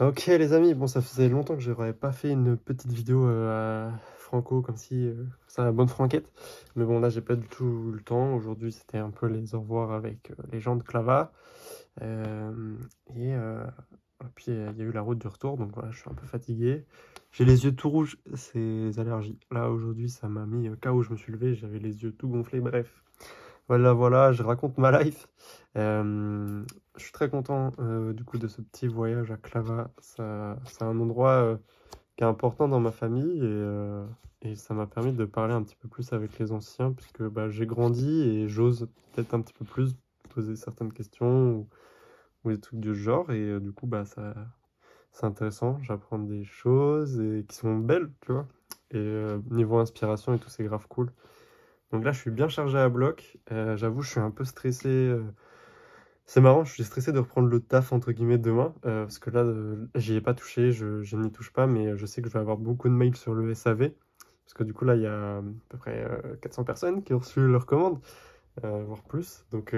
Ok les amis, bon ça faisait longtemps que je n'aurais pas fait une petite vidéo euh, à franco comme si ça euh, bonne franquette. Mais bon là j'ai pas du tout le temps. Aujourd'hui c'était un peu les au revoir avec euh, les gens de Clava. et, puis il y a eu la route du retour, donc voilà, je suis un peu fatigué. J'ai les yeux tout rouges, c'est allergies. Là aujourd'hui ça m'a mis cas où je me suis levé, j'avais les yeux tout gonflés, bref. Voilà, voilà, je raconte ma life. Euh, je suis très content euh, du coup de ce petit voyage à Clava. C'est un endroit euh, qui est important dans ma famille et, ça m'a permis de parler un petit peu plus avec les anciens puisque bah, j'ai grandi et j'ose peut-être un petit peu plus poser certaines questions ou, des trucs du genre et du coup bah c'est intéressant, j'apprends des choses et qui sont belles, tu vois. Et niveau inspiration et tout, c'est grave cool. Donc là, je suis bien chargé à bloc. Euh, j'avoue, je suis un peu stressé. Euh. C'est marrant, je suis stressé de reprendre le taf entre guillemets demain, euh, parce que là, j'y ai pas touché, je, n'y touche pas, mais je sais que je vais avoir beaucoup de mails sur le SAV, parce que du coup là, il y a à peu près 400 personnes qui ont reçu leur commande, voire plus. Donc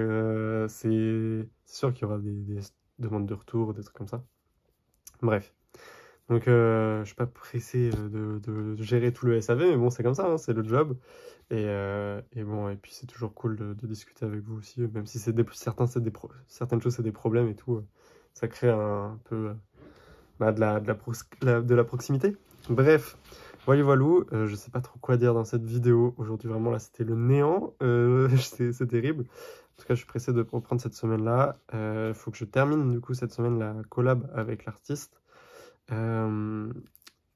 c'est sûr qu'il y aura des, des demandes de retour, des trucs comme ça. Bref. Donc, euh, je ne suis pas pressé euh, de, gérer tout le SAV, mais bon, c'est comme ça, hein, c'est le job. Euh, et, bon, et puis c'est toujours cool de, discuter avec vous aussi, même si certains, certaines choses, c'est des problèmes et tout. ça crée un, peu bah, de, la, de la proximité. Bref, voilà, voilà, euh, je sais pas trop quoi dire dans cette vidéo. Aujourd'hui, vraiment, là, c'était le néant. c'est terrible. En tout cas, je suis pressé de reprendre cette semaine-là. Il faut que je termine, du coup, cette semaine, la collab avec l'artiste. Euh,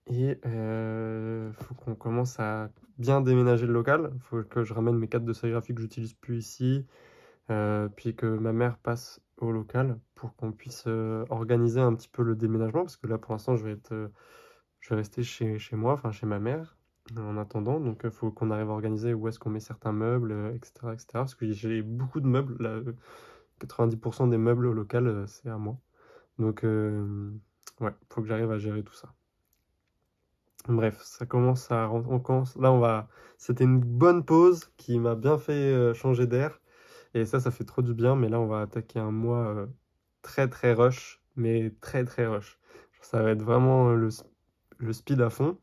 et il euh, faut qu'on commence à bien déménager le local. Il faut que je ramène mes cartes de sérigraphie que j'utilise plus ici. Euh, puis que ma mère passe au local pour qu'on puisse organiser un petit peu le déménagement parce que là pour l'instant je vais être je vais rester chez, chez moi enfin chez ma mère en attendant donc il faut qu'on arrive à organiser où est-ce qu'on met certains meubles etc etc parce que j'ai beaucoup de meubles là 90% des meubles au local c'est à moi donc Ouais, faut que j'arrive à gérer tout ça. Bref, ça commence à en commence là on va c'était une bonne pause qui m'a bien fait euh, changer d'air et ça ça fait trop du bien mais là on va attaquer un mois euh, très très rush mais très très rush. Ça va être vraiment euh, le, speed à fond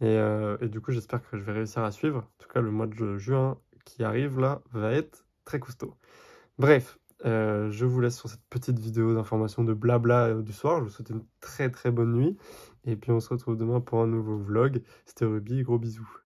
et, et du coup j'espère que je vais réussir à suivre. En tout cas le mois de juin qui arrive là va être très costaud. Bref, euh, je vous laisse sur cette petite vidéo d'information de blabla euh, du soir. Je vous souhaite une très très bonne nuit. Et puis on se retrouve demain pour un nouveau vlog. C'était Ruby, gros bisous.